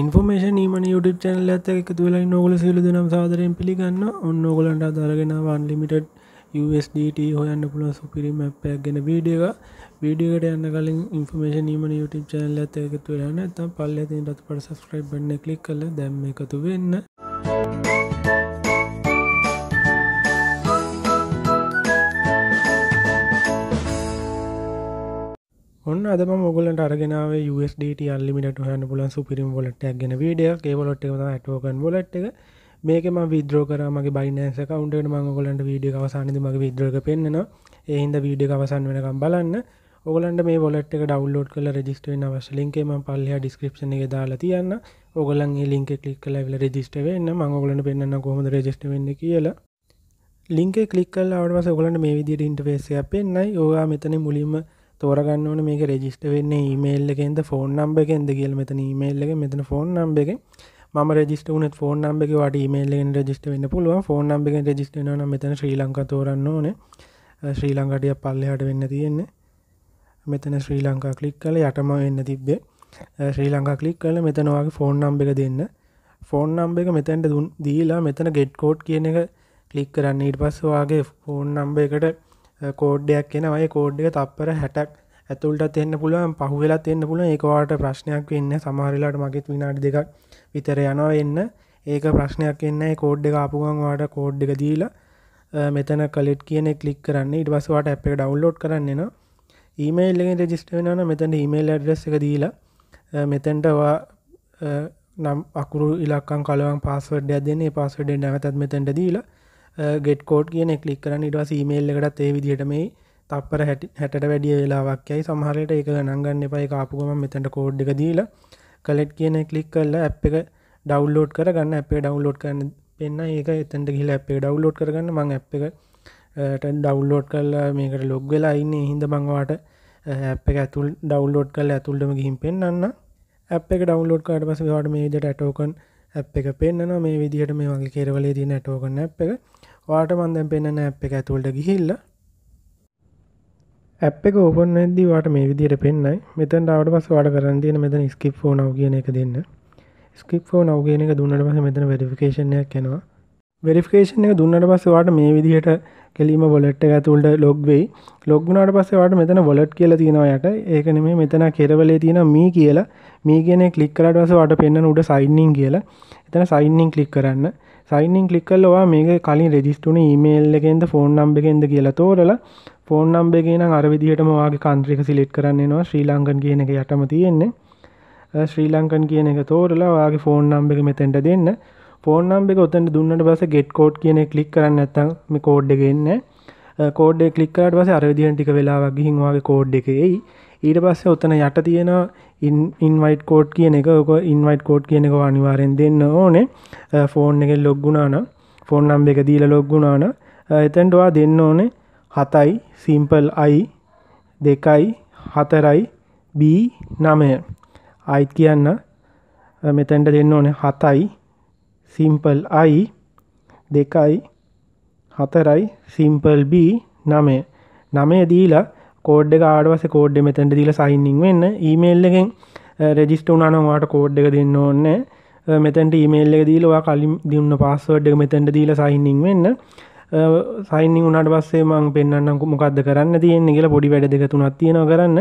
Information ීමන YouTube චැනල ඇත එක තුලයි නොගල සියලු දෙනම් සාදරයෙන් පිළිගන්න ඔන්න ඔගලන්ට අදාරගෙන වන්ලිමිට USDT හොයන්න පුළන් සුපිරි මැප්පයක් ගෙන වීඩියක වීඩියකට යන්න කලින් ඉන්ෆමේෂන් ීමන යුටප් චැනල ඇත එක තුලන්න ඇතම් පල්ල ඇතින් රත් පට සස්ක්‍රයිබ්න්න කලික් කල දැම්ම එකතු වෙන්න ඔන්න අදම මුගලට අරගෙනාව USDට අල්ලිමිට හන්න පුලන් සුපිරිම් ොලට ගැන වීඩිය කේවලොට් ඇටෝකන් ොලට් එක මේකම විද්‍රෝ කරමගේ බයිනස කවන්ට මංගොලන්ට වීඩිය අවසානද මගේ විද්‍රක පෙන්න්නවා එහින්ද වීඩිය අවසන් වෙනකම් බලන්න ඔගලන්ට මේ ොලට් එක ඩවලෝඩ් කල රජිස්ටේ අවශ ලින්කේම පල්ලහ ඩිස්ක්‍රපෂන එක දාලා තියන්න ඔගලන් ලින්ක කලික් ලැවල රජිස්ටවන්න මංගොලට පෙන්න්න කොහොම රජිස්ට වෙන්න කියලා ලින්ක කලික්කල් අවටම සොගලන්ට මේ විදිට ඉන්ටවේසය පෙන්න්නයි ඕවා මෙතන මුලින්ම තෝරගන්න ඕන මේක රෙජිස්ට වෙන්නේ ඊමේල් එකෙන්ද ෆෝන් නම්බ එකෙන්ද කියල මෙතන ඊමේල් එක මෙතන ෆෝන් නම්බ එක ම රෙජිස්ට වන ෆෝන් නම්බ එක වට ඊමේල්ලෙන් රජිස්ට වන්න පුළුව ෆෝන් නම්බ එක රෙජිස්ට න මෙතන ශ්‍රී ලංක තෝරන්න ඕන ශ්‍රී ලංකටිය පල්ලෙහට වෙන්න තියෙන්නේ මෙතන ශ්‍රී ලංකා කලික් කල යටම වෙන්න තිබ්බේ ශ්‍රී ලංකා කලික් කල මෙතනවාගේ ෆෝන් නම්බ එක දෙන්න ෆෝන් නම්බ එක මෙතැන්ට දුන් දීලා මෙතන ගෙට් කෝඩ් කියන එක කලික් කරන්න ඉට පස්සවාගේ ෆෝන් නම්බ එකට කෝඩ්ඩයක් එන වයි කෝඩ්ඩක තත්පර හැටක් ඇතුල්ට එන්න පුළුවන් පහුවෙලා එන්න පුළ ඒකවාට ප්‍රශ්නයක් වෙන්න සමහරලාට මගෙත් විනාට දෙකක් විතර යනවා එන්න ඒක ප්‍රශ්නයක් එන්න කෝඩ් එක ආපුගන්වාට කෝඩ් එක දීලා මෙතන කලෙට් කියන කලික් කරන්න ඉට පසවාට ඇ් එක ඩවන්ලෝඩ් කරන්නවා ඊමේල්ලෙන් රෙජිස්ට වෙනන මෙතැන ඊමේල් ඇඩ්‍රෙස් එක දීලා මෙතැන්ටවා නම් අකුරු ඉලක්කන් කලවන් පස්සවඩ දෙන්නේ පස්සවඩ නැවතත් මෙතැන්ට දීලා ගෙට්කෝට් කියන කලික් කරන්න ඉටවා සීමේල් එකටත් ඒ විදිහට මේ තප්පර හැට වැඩිය වෙලාවක්යයි සමහරයට ඒක නංගන්න එපයි කාපුගම මෙතැට කෝඩ් එක දීල කලෙට් කියන කලික් කරලා ඇ් එක ඩවල්ලෝඩ් කරගන්න අපේ ඩවලෝඩ් කරන්න පෙන්න්න ඒක එතැට ගිල අපේ ඩවලෝඩ් කරගන්න මං ඇ් එකට ඩවල්ලෝඩ් කරලා මේකට ලොග් වෙලා ඉන්න හිද බංවාට ඇ් එක ඇතුල් ඩවල්ලෝඩ් කල ඇතුල්ටම ගිහින් පෙන්න්න ඇ් එක ඩවන්ලෝඩ් කාඩ පස වාට මේ විදිට ඇටෝකන් ඇ් එක පෙන්න්නන මේ විදිහට මේ වගේ කෙරවලේ දී නැටෝකන්න ඇ් එක වාට මන්දැම් පෙන්න්න ඇ් එක ඇතුවලට ගිහිල්ල ඇප් එක ඕපන් ඇද්දි වාට මේ විදියට පෙන්න්නයි මෙතන් ඩාවට පස් වාට කරන්දින මෙතන ස්කිප් ෝ නව කියන එක දෙන්න ස්කිප් ෝ නව කියන එක දුන්නට පස මෙතන වැරිෆිකේෂණයක් කෙනවා වෙරිෆිකේෂන් එක දුන්නට පස්සේ වාට මේ විදිහට කෙලීම බොලට් එක ඇතුළට ලොග් වෙයි. ලොග් වුණාට පස්සේ වාට මෙතන වොලට් කියලා තියෙනවා යට. ඒක නෙමෙයි මෙතන කෙරවලේ තියෙන මී කියලා. මී කියන එක ක්ලික් කරාට පස්සේ වාට පෙන්වන උඩ සයින් ඉන් කියලා. එතන සයින් ඉන් ක්ලික් කරන්න. සයිනින් කලිකල්ලවා මේ කලින් රෙජිස්ටුන ඊමේල් එකෙන්ද ෆෝන් නම්බගෙන්ද කියලා තෝරලා ෆෝන් නම්බගෙන අරවිදිහටම වගේ කන්ත්‍රික සිලෙට් කරන්නවා ශ්‍රී ලංකන් කියන එක යටම තියෙන්නේ ශ්‍රී ලංකන් කියන එක තෝරලා වගේ ෆෝන් නම්බක මෙතැන්ට දෙන්න ෆෝන් නම්බෙක ඔතැන්ට දුන්නට බස ගෙට් කෝඩ් කියන කලික් කරන්න ඇත්තම් මේ කෝඩ්ඩ ගන්න කෝඩ්ඩේ කලික්කට පස අරවිදිහටික වෙලාවක් ගිහින්වාගේ කෝඩ් එක එයි ඊට පස්සේ ඔතන යට තියෙන ඉන්වයිට කෝඩ් කියන එක ඕක ඉන්වයිට කෝඩ් කියන එක අනිවාරෙන් දෙන්න ඕනේ ෆෝන් එක ලොග්ගුණාන ෆෝන් නම්බ එක දීල ලොග්ගුණාන එතැන්ටවා දෙන්න ඕනේ හතයි සිම්පල් අයි දෙකයි හතරයි බී නමය අයිත් කියන්න මෙතැන්ට දෙන්න ඕන හතයි සිම්පල් අයි දෙකයි හතරයි සිම්පල් B නමය නමය දීලා කෝඩ් කාඩවස කෝඩ් මෙතැට දිල සයින්නිින් වෙන්න ඊමේල්ලකෙන් රෙජිස්ට උනානවාට කෝඩ් එක දෙන්න ඕන්න මෙතැන්ට ඊමේල්ල එක දීලවා කලින් දින්න පස්සෝඩ් එක මෙතැන්ට දීල සයින්නිින් වෙන්න සයිනි උනට පස්සේ මං පෙන්න්නකු මොකක්ද කරන්න තියන්නේ කියලා පොඩි වැඩ දෙක තුනක් තියෙන කරන්න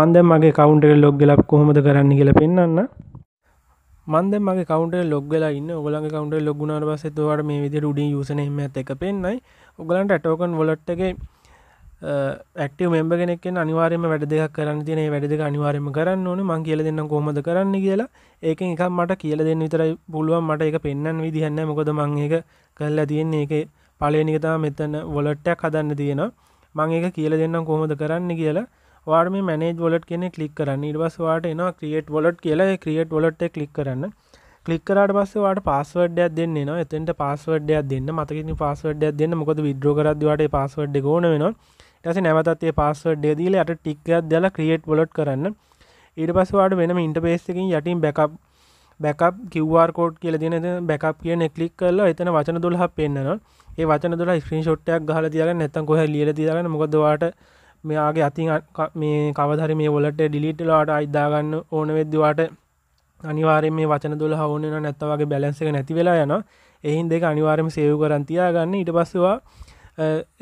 මන්ද මගේ කවුන්ටර ලොග්ගලක් කොහොමද කරන්න කියලා පෙන්න්න මන්ද මගේ කවුන්ටර ලොග්ගලා ඉන්න ඔගලන් කවුන්ටර ලොගුණාට පස්සෙත් වට මේ විදිට උඩින් යුසන එම එක පෙන්න්නයි ඔගලන්ට ඇටෝකන් වොලට්ගේ ඇක්ටව මෙම්බ කෙනෙක් අනිවාරයම වැඩ දෙයක් කරන්න තියන වැඩ දෙක අනිවාරයම කරන්න ඕන මං කියල දෙන්න කොමද කරන්න කියලා ඒක එකක් මට කියල දෙන්න විතරයි පුළුවන් මට එක පෙන්න්න විදිහන්න මොකද මංඒක කරලා තියෙන්නේ එක පලනිකතා මෙතන වොලට්ටයක් හදන්න තියෙන මං ඒක කියල දෙන්නම් කොහොමද කරන්න කියලා වාර්ම මැනේ ොලට කියෙන කලික් කරන්න ඉටවස්වාට එන ක්‍රියට් වොලට් කියලා ක්‍රියට් වොලට කලික් කරන්න කලික්කරට පස්සවාට පස්සවඩ්ඩයක් දෙන්න න එතන්ට පස්සවඩ්ඩයක් දෙන්න මතකින් පස්සවඩ්ඩයක් දෙන්න මොකද විද්‍රෝකරදවාට පස්සවඩ් ගෝන වෙනවා ටස නැවතත්ේ පස්සඩ්ඩය දීල යට ටික්කයක් දලා ක්‍රියට් බොලොට් කරන්න ඊට පස්සවාට වෙනම ඉන්ටපේස්සකින් යටින් බැකප් බැකප් කිව්වාර් කෝඩ් කියල දෙන බැකප් කියන කලික් කරලා එතන වචන දුල්හ පෙන්න්නවා ඒ වචන දුල ස්ක්‍රීන් ෂොට්ටයක් ගහල තියල නැත්තන් කොහ ලියල තියන මොකදවාට මෙයාගේ අතින් මේ කවදර මේ වලට ඩිලිටලාට අයිදාගන්න ඕන වෙද්දවාට අනිවාරෙන් මේ වචන දුල හවුනෙන නැත්තවගේ බැලන්සක නැති වෙලා යන එහින් දෙක අනිවාරම සේව් කරන්තියා ගන්න ඉට පස්සවා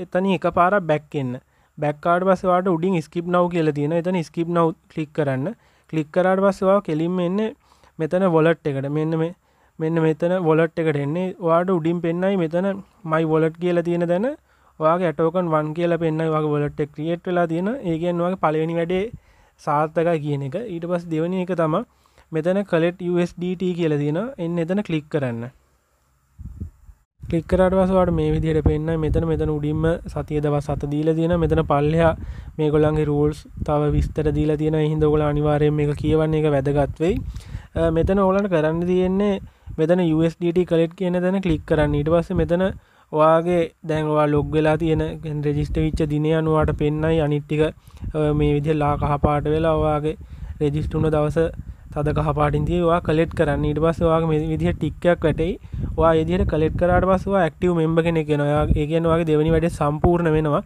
එතනි එක පාර බැක්කෙන්න්න බැක්කාඩ පස්සවාට උඩින් ස්කිප් නව් කියල තියෙන එතන ස්කිප් නව් කලික් කරන්න කලික් කරාට පස්සවා කෙලින්ම එන්න මෙතන වොලට් එකට මෙන්න මේ මෙන්න මෙතන වොලට් එකට එන්නේ වාට උඩින් පෙන්න්නයි මෙතන මයි වොලට් කියලා තියෙන දැන වාගේ ඇටෝකන් වන් කියලා පෙන්න්නයි වගේ වොලට් ක්‍රියට් වෙලා තියෙන ඒගෙන් වගේ පලවෙනි වැඩේ සාර්ථක කියන එක ඊට පස් දෙවනි එක තම මෙතන කලෙට් USDT කියල තියෙන එන්න එතන කලික් කරන්න කලික්කරට පසවාට මේ විදිහයට පෙන්න්න මෙතන මෙතන උඩින්ම සතිය දවස් සත දීල තියෙන මෙතන පල්ලයා මේ ගොලන්ගේ රෝල්ස් තව විස්තර දීලා තියෙන හින්ද ගොල අනිවාරයෙන් මේ කියවන්නේ එක වැදගත්වෙයි මෙතන ඕලට කරන්න තියෙන්නේ මෙතන USDT කලෙට් කියන තැන කලික් කරන්න ඉට පස්ස මෙතන ඔයාගේ දැන්වා ලොග් වෙලා තියෙන රෙජිස්ට විච්ච දිනය අනුවාට පෙන්න්නයි අනිට්ටික මේ විදිහ ලා කහපාට වෙලා ඔයාගේ රෙජිස්ටුන දවස තද කහපාටින්දිය වා කලෙට් කරන්න ඉට පස් වාගේ විදිහ ටික්කයක් වැටයි වා එදිට කලෙට් කරට පස්වා ඇක්ටව මෙම්බ කෙනෙ කෙනවා ඒගෙන් වගේ දෙවැනි වැඩ සම්පූර්ණ වෙනවා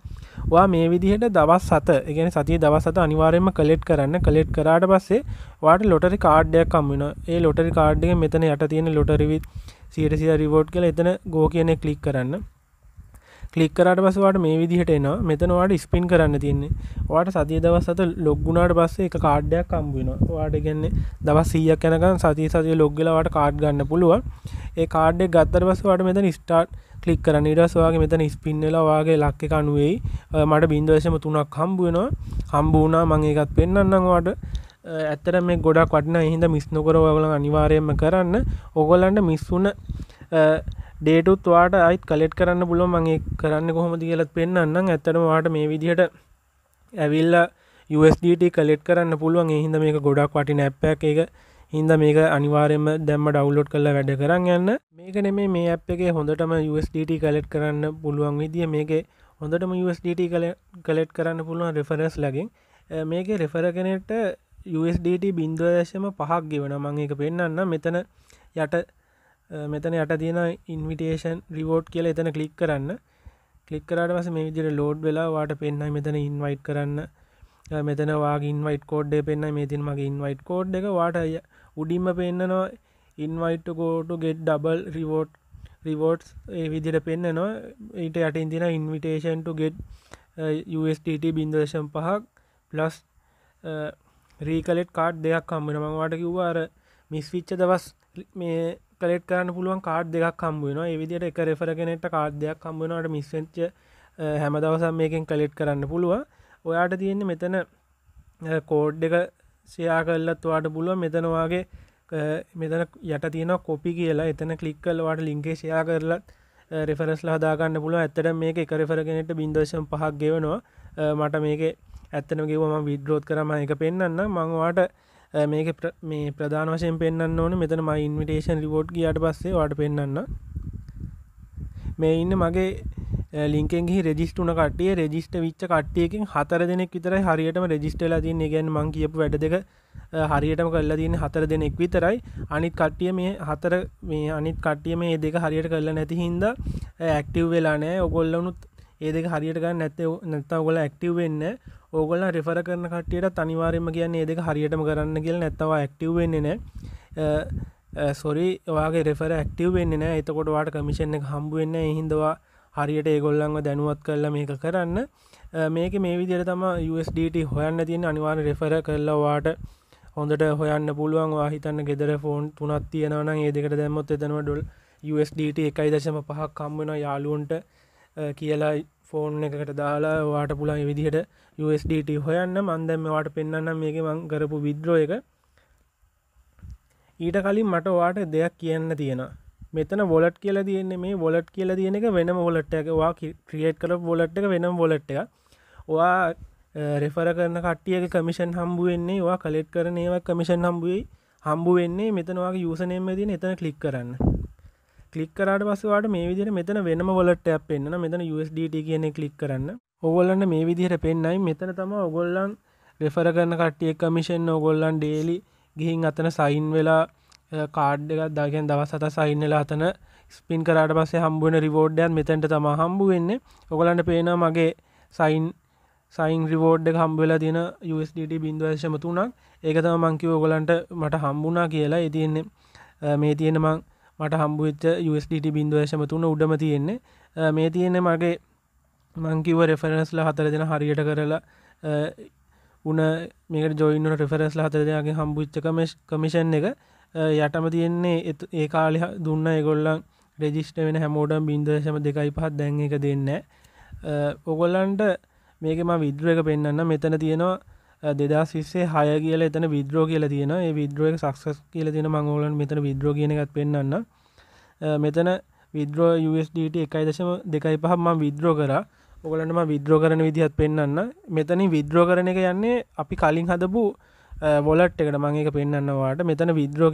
වා මේ විදිහට දවස් සත එකගෙන සතිය දවස් සත අනිවාරයෙන්ම කලෙට් කරන්න කලෙට් කරාට පස්සේ වාට ලොටරි කාඩ්ඩයක් කම්මින ඒ ලොටරි කාඩ්ඩක මෙතන යට තියෙන ලොටරිවිත් සීටසිද රිවෝට් කළ එතන ගෝ කියන කලික් කරන්න කලික් කරට පසවාට මේ විදිහට එනවා මෙතනවාට ස්පින් කරන්න තියන්නේ වාට සතිය දවස් සත ලොග්ගුණාට පස්සේ එක කාඩ්ඩයක් කම්බුවෙන වාට ගන්නේ දවස් සීයක් යැනකන් සතිය සතිය ලොග්ගලවාට කාඩ් ගන්න පුළුව ඒ කාඩ්ඩෙක් ගත්තර පසවාට මෙතන ස්ටාර්ට් කලික් කරන්න ඉඩස්වාගේ මෙතන ස්පින්නලවාගේ ලක්ක කනුවෙයි මට බින්දවශම තුනක් හම්බුවෙනවා හම්බූනා මංඒකත් පෙන්න්නන්නවාට ඇත්තර මේ ගොඩක් වටන හිද මිස්නොකර ඔගල අනිවාරයම කරන්න ඔගොලන්ට මිස්සුන ඩේටුත් වාට අයිත් කලෙට් කරන්න පුලොන් මගේ කරන්න කොහොමති කියලත් පෙන්න්න ඇත්තටම වාට මේ විදිහට ඇවිල්ල USDT කලෙට් කරන්න පුළුවන් හිද මේක ගොඩක් වටි නැප්පැක එක හින්ද මේක අනිවාරෙන්ම දැම්ම ඩව්ලෝඩ් කරලා වැඩ කරන්න යන්න මේක නෙමේ මේ අප් එක හොඳටම USDT කලෙට් කරන්න පුළුවන් විදිිය මේක හොඳටම USDT කලෙට් කරන්න පුළුවන් රෙෆරස් ලගින් මේක රෙෆර කෙනෙට USDT බින්දවදශම පහක් ගෙවන මං එක පෙන්න්න මෙතන යට මෙතන යට තියෙන ඉන්විටේෂන් රිවෝට් කියල එතන කලික් කරන්න කලික් කරට වස මේ විදිර ලෝඩ් වෙලා වාට පෙන්න්නයි මෙතන ඉන්වයිට් කරන්න මෙතන වාගේ ඉන්වයිට කෝඩ්ඩේ පෙන්න්න මේතින් මගේ ඉන්වයිට කෝඩ් එක වාට උඩින්ම පෙන්න්නනවා ඉන්වයිට ගෝටු ගෙට් ඩබල් රිවෝට් රිවෝට්ස් ඒ විදිර පෙන්න්නනවා ඊට යටින් තින ඉන්විටේෂන්ට ගෙට් USDT බින්දර්ශම් පහක් ප්ලස් රීකලෙට් uh, කාඩ් දෙයක් කම්බෙන මංවාට කිව්වාර මිස්විච්ච දවස් මේ කලෙට් කරන්න පුළුවන් කාඩ් දෙයක් හම්බුවෙනවා එවිදිට එක රෙෆර කෙනෙට කාඩ් දෙයක් හම්බුණට මිස්සෙන්ච හැම දවසම් මේකෙන් කලෙට් කරන්න පුළුවන් ඔයාට තියෙන්නේ මෙතන කෝඩ් එක සයා කල්ලත් වාට පුළුව මෙතනවාගේ මෙතන යට තියෙන කොපි කියලා එතන කලික්කල්වාට ලිංකේ සයා කරලත් රෙෆරස් හදාගන්න පුළුව ඇත්තට මේක එක රෙරගෙනට බින්දශම් පහක් ගෙවනවා මට මේක ඇත්තන ගෙවම විද්‍රෝත් කරම එක පෙන්න්න මංවාට මේක මේ ප්‍රධාන වශයෙන් පෙන්න්න ඕන මෙතන මයි ඉන්විටේෂන් රිවෝට් ගියට පස්සේ වාට පෙන්න්න මේ ඉන්න මගේ ලින්කෙන්හි රෙජිස්ටුන කටිය රෙජිස්ට විච්ච කට්ටියකින් හතර දෙනෙක් විතරයි හරියටම රෙජිස්ටල තින් ගැන් මං කියපු වැඩ දෙක හරියටම කරලා තියෙන හතර දෙනෙක් විතරයි අනිත් කට්ටිය මේ හතර මේ අනිත් කට්ටිය මේ දෙක හරියට කරලා නැති හින්දා ඇක්ටිව් වෙලා නෑ ඔගොල්ලනුත් ඒදක හරියට ගන්න නැත නැත්තව ගොල ඇක්ටව වෙන්න ඕගොල රිෆර කරන කටියට තනිවාරම කියන්න ඒදක හරියටම කරන්න කියල නැත්තව ඇක්ටව වෙන්නන සොරි වගේ රෙෆර ඇක්ටව වෙන්න නෑ එතකොට වාට කමිෂණ එක හම්බ වෙන්න එහින්දවා හරියට ඒගොල්ලන්ව දැනුවත් කරලා මේක කරන්න මේක මේ විදිර තම USDT හොයන්න තියෙන අනිවාන රෙෆර කරලවාට හොඳට හොයන්න පුළුවන් වාහිතන්න ගෙදර ෆෝන් තුනත් තියෙනවන ඒ දෙකට දැම්මොත් එතනව ඩොල් USDT එකයි දශම පහක් කම්බෙන යාලුවන්ට කියලා ෆෝන් එකකට දාලා වාට පුළන් විදිහට USDT හොයන්න මන්දැම වාට පෙන්න්න මේක මං කරපු විද්‍රෝ එක ඊට කලින් මට වාට දෙයක් කියන්න තියෙන මෙතන වොලට් කියලා තියන්නේ මේ වොලට් කියලා තියෙන එක වෙන ොලට් එකවා ක්‍රියට් කර ොලට් එක වෙනම් ොලට් එක වා රෙෆර කරන කට්ටියක කමිෂන් හම්බුවෙන්නේ වා කලෙට් කරන ඒවා කමිෂන් හම්බුවයි හම්බු වෙන්නේ මෙතනවාගේ යසනයම තින එතන කලික් කරන්න කලික් කරට පස්සවාට මේ විදිර මෙතන වෙනම වලට අප එන්න මෙතන USDT කියන කලික් කරන්න ඔගොල්ලන්න මේ විදිහට පෙන්න්නයි මෙතන තම ඔගොල්ලන් රෙෆර කරන කට්ටිය කමිෂන් ඔගොල්ලන් ඩේලි ගිහින් අතන සයින් වෙලා කාඩ් එකත් දාගෙන් දවස් අත සයින්නලා අතන ස්පින් කරට පස්සේ හම්බුවන රිවෝඩ්ඩයන් මෙතැන්ට තම හම්බු වෙන්නේ ඔගලන්ට පේනා මගේ සයින් සයින් රිවෝඩ් හම්බවෙලා තින USDT බින්දුවශමතුනක් ඒක තම මංකිව ඔගලන්ට මට හම්බුනා කියලා ඉතින්නේ මේ තියෙන මං මට හම්බුච්ච USDT බින්දුවශම තුන උඩම තියෙන්නේ මේ තියෙන මගේ මංකිව රෙෆරන්ස්ල හතර දෙෙන හරියට කරලා උන මේක ජොයින්න රෙෆරස්ල හතර දෙයාගේ හම්බුච්ච කමිෂන් එක යටම තියෙන්නේ ඒ කාලි දුන්න එගොල්ලන් රෙජිස්ට වෙන හැමෝටම් බින්දශම දෙකයි පහත් දැන් එක දෙන්න ඔගොල්ලන්ට මේකම විදුර එක පෙන්න්න මෙතන තියෙනවා දෙදස් විස්සේ හය කියල එතන විද්‍රෝ කියල තියෙන ඒ විද්‍රෝක සක්සස් කියල තියෙන මංගෝලන් මෙතන විද්‍රෝ කියන එකත් පෙන්න්න මෙතන විද්‍රෝ USDට එකයි දශම දෙකයි පහම විද්‍රෝ කර ඔගලන්නම විද්‍රෝ කරන විදිහත් පෙන්න්න මෙතනි විද්‍රෝ කරන එක යන්නේ අපි කලින් හදපු වොලට් එකට මං එක පෙන්න්නවාට මෙතන විද්‍රෝ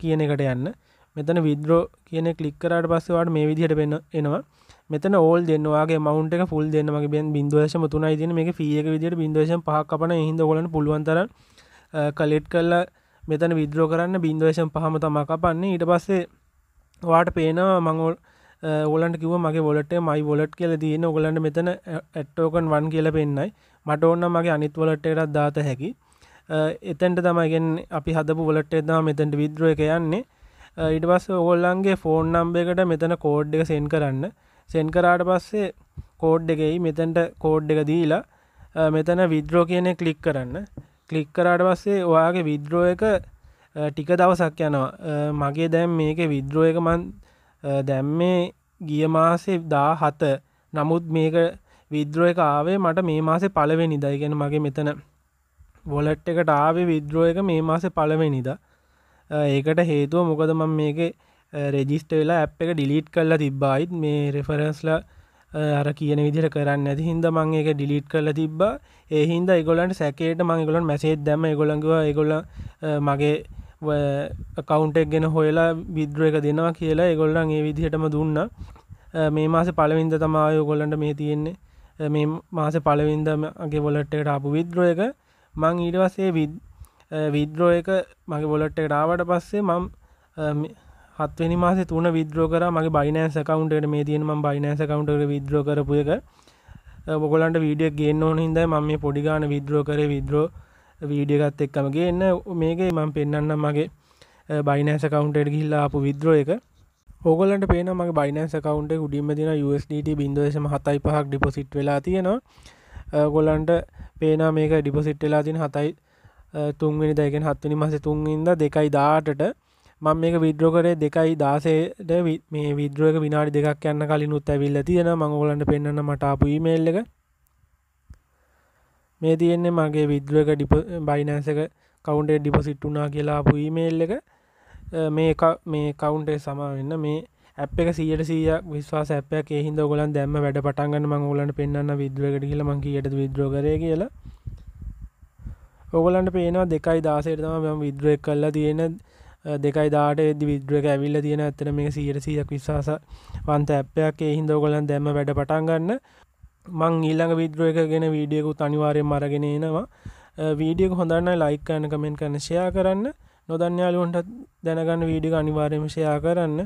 කියන එකට යන්න මෙතන විද්‍රෝ කියන කලික්කරට පස්සවාට මේ විදිහට පෙන්න්න එනවා මෙතන ඕල් දෙන්නවාගේ මවන්ට ෆුල් දෙන්නමගේ බෙන් බින්දුවශම තුනයි තින මේ ෆියක විදිට බින්දවශම් පහ කපන හිද ගොලන පුළුවන්තර කලෙට් කල්ල මෙතන විද්‍රෝ කරන්න බින්දවශම් පහම තමා කපන්නේ ඊට පස්සේ වාට පේනවා මංගොල් ඔලන්ට කිව මගේ ොලට මයි ොලට් කියල දයන ඔගලන්ට මෙතන ඇට්ටෝකන් වන් කියල පෙන්න්නයි මට ඔන්න මගේ අනිත් වලට්ටටත් දාත හැකි එතැන්ට තමයිගෙන් අපි හදපු වලට එදා මෙතැන්ට විද්‍රෝ එක යන්නේ ඉඩ පස්ස ඔගොල්ලන්ගේ ෆෝන් නම්බේකට මෙතන කෝඩ් එක සෙන් කරන්න සෙන් කරාට පස්සේ කෝඩ් එකයි මෙතැන්ට කෝඩ් එක දීලා මෙතන විද්‍රෝ කියන කලික් කරන්න කලික් කරාට පස්සේ ඔයාගේ විද්‍රෝ එක ටික දවසක් යනවා මගේ දැම් මේක විද්‍රෝ එක මන් දැම් මේ ගිය මාසේ දා හත නමුත් මේක විද්‍රෝ එක ආවේ මට මේ මාසේ පලවෙනි දයිගෙන මගේ මෙතන වොලට් එකට ආවේ විද්‍රෝ එක මේ මාසේ පලවෙනිද ඒකට හේතුව මොකද මම මේකේ රෙජිස්ට වෙලා ඇ් එක ඩිලීට් කරලා තිබ්බායිත් මේ රෙෆරන්ස්ල අර කියන විදිර කරන්න ඇති හින්ද මං එක ඩිලිට් කරලා තිබ්බා ඒහින්ද එගොලන්ට සැකේට මංගොලන් මැසේ දැම එගොලඟව එගොල මගේ කවුන්ටෙක් ගෙන හොයලා විද්‍ර එක දෙනවා කියලා එගොල්ලන් ඒ විදිහටම දුන්න මේ මාස පලවින්ද තමාය ඔගොල්ලන්ට මේ තියෙන්නේ මේ මාස පලවින්දමගේ වොලට්ට ආපු විද්‍රෝ එක මං ඊටවස්සේ විද්‍රෝ එක මගේ වොලට්ට රාවට පස්සේ මම හත්වනි මාසේ තුන විද්‍රෝ කර මගේ බයිනෑන්ස කවුන්ටට මේ තියෙන ම බයිනෑස කවුන්ටට විද්‍රෝ කරපු එක බොගලන්ට වීඩිය ගේන්න ඕන හිද ම මේ පොඩිගාන විද්‍රෝ කර විද්‍රෝ වීඩියගත් එක්කමගේ එන්න මේක මම පෙන්න්න මගේ බයිනෑස කවුන්ටට ගිල්ලා අපපු විද්‍රෝ එක ඕගලන්ට පේන මගේ බයිනෑස කවුන්ට උඩින්ම තින USDT බින්දවශම හතයි පහක් ඩිපොසිට් වෙලා තියෙනවා ගොලන්ට පේනා මේක ඩිපොසිට් වෙලා තින හතයි තුන්වෙනි දැකෙන් හත්වනි මස තුන්ඉද දෙකයි දාටට මම මේක විද්‍රෝ කරේ දෙකයි දාසේට මේ විද්‍රෝක විනාඩි දෙකක් යන්න කලිනුත් ඇවිල්ල තියෙන මඟගොලන්ට පෙන්න්න මටාපු මේල් එක මේ තියෙන්නේ මගේ විද්‍රක ඩිප බයිනෑන්සක කවුන්ටේ ඩිපසිට් වුනා කියලාපු මේල් එක මේ මේ කවුන්ටේ සමවෙන්න මේ ඇප් එක සියට සීයක් විශ්වාස ඇපයක් හිද ගොලන් දැම වැඩ පටන්ගන්න මංගලන්ට පෙන්න්න විද්‍රකට කියල මංකීයට විද්‍රෝකර කියලා ඔගලන්ට පේනවා දෙකයි දාසේටම මෙම විද්‍රය කල්ලා තියෙන දෙකයි දාට එදදි විද්‍රක ඇවිල්ල තියෙන ඇතන මේ සීරසියක් විශවාස වන්ත ඇප්පයක් එහින්ද ගොලන් දැම වැඩ පටන් ගන්න මං ඊල්ළඟ විද්‍රෝ එක ගෙන වීඩියකු තනිවාරයෙන් මරගෙන එනවා වීඩියක හොඳන්න ලයික් කන්න කමෙන්ට කරන ෂයා කරන්න නොදන්යාලුවන්ට දැනගන්න වීඩික අනිවාර්යම ෂයා කරන්න